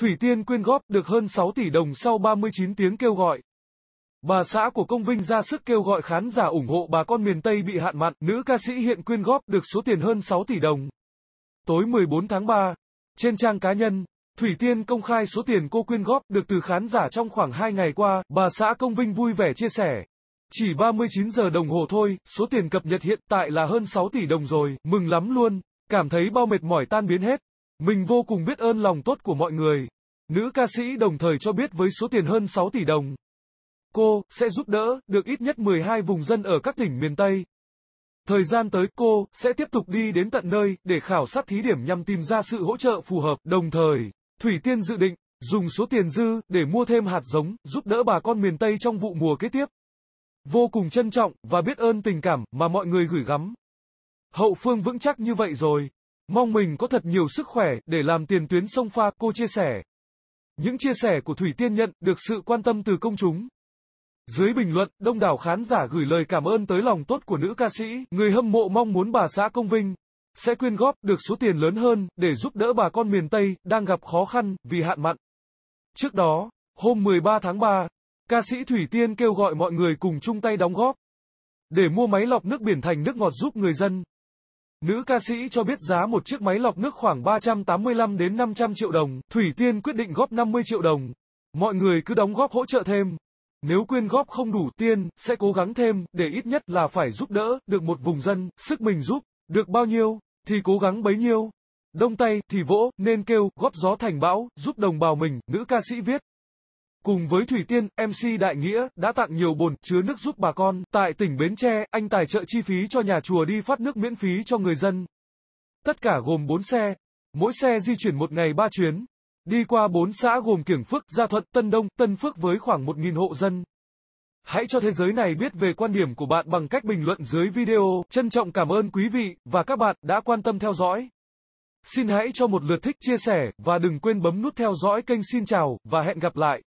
Thủy Tiên quyên góp được hơn 6 tỷ đồng sau 39 tiếng kêu gọi. Bà xã của Công Vinh ra sức kêu gọi khán giả ủng hộ bà con miền Tây bị hạn mặn, nữ ca sĩ hiện quyên góp được số tiền hơn 6 tỷ đồng. Tối 14 tháng 3, trên trang cá nhân, Thủy Tiên công khai số tiền cô quyên góp được từ khán giả trong khoảng 2 ngày qua, bà xã Công Vinh vui vẻ chia sẻ. Chỉ 39 giờ đồng hồ thôi, số tiền cập nhật hiện tại là hơn 6 tỷ đồng rồi, mừng lắm luôn, cảm thấy bao mệt mỏi tan biến hết. Mình vô cùng biết ơn lòng tốt của mọi người. Nữ ca sĩ đồng thời cho biết với số tiền hơn 6 tỷ đồng, cô sẽ giúp đỡ được ít nhất 12 vùng dân ở các tỉnh miền Tây. Thời gian tới cô sẽ tiếp tục đi đến tận nơi để khảo sát thí điểm nhằm tìm ra sự hỗ trợ phù hợp. Đồng thời, Thủy Tiên dự định dùng số tiền dư để mua thêm hạt giống giúp đỡ bà con miền Tây trong vụ mùa kế tiếp. Vô cùng trân trọng và biết ơn tình cảm mà mọi người gửi gắm. Hậu phương vững chắc như vậy rồi, Mong mình có thật nhiều sức khỏe để làm tiền tuyến sông pha, cô chia sẻ. Những chia sẻ của Thủy Tiên nhận được sự quan tâm từ công chúng. Dưới bình luận, đông đảo khán giả gửi lời cảm ơn tới lòng tốt của nữ ca sĩ, người hâm mộ mong muốn bà xã Công Vinh sẽ quyên góp được số tiền lớn hơn để giúp đỡ bà con miền Tây đang gặp khó khăn vì hạn mặn. Trước đó, hôm 13 tháng 3, ca sĩ Thủy Tiên kêu gọi mọi người cùng chung tay đóng góp để mua máy lọc nước biển thành nước ngọt giúp người dân. Nữ ca sĩ cho biết giá một chiếc máy lọc nước khoảng 385 đến 500 triệu đồng, Thủy Tiên quyết định góp 50 triệu đồng. Mọi người cứ đóng góp hỗ trợ thêm. Nếu quyên góp không đủ tiền, sẽ cố gắng thêm, để ít nhất là phải giúp đỡ, được một vùng dân, sức mình giúp, được bao nhiêu, thì cố gắng bấy nhiêu. Đông tay, thì vỗ, nên kêu, góp gió thành bão, giúp đồng bào mình, nữ ca sĩ viết. Cùng với Thủy Tiên, MC Đại Nghĩa đã tặng nhiều bồn chứa nước giúp bà con. Tại tỉnh Bến Tre, anh tài trợ chi phí cho nhà chùa đi phát nước miễn phí cho người dân. Tất cả gồm 4 xe, mỗi xe di chuyển một ngày 3 chuyến, đi qua 4 xã gồm Kiểng Phước, Gia Thuận, Tân Đông, Tân Phước với khoảng 1.000 hộ dân. Hãy cho thế giới này biết về quan điểm của bạn bằng cách bình luận dưới video. Trân trọng cảm ơn quý vị và các bạn đã quan tâm theo dõi. Xin hãy cho một lượt thích, chia sẻ và đừng quên bấm nút theo dõi kênh. Xin chào và hẹn gặp lại.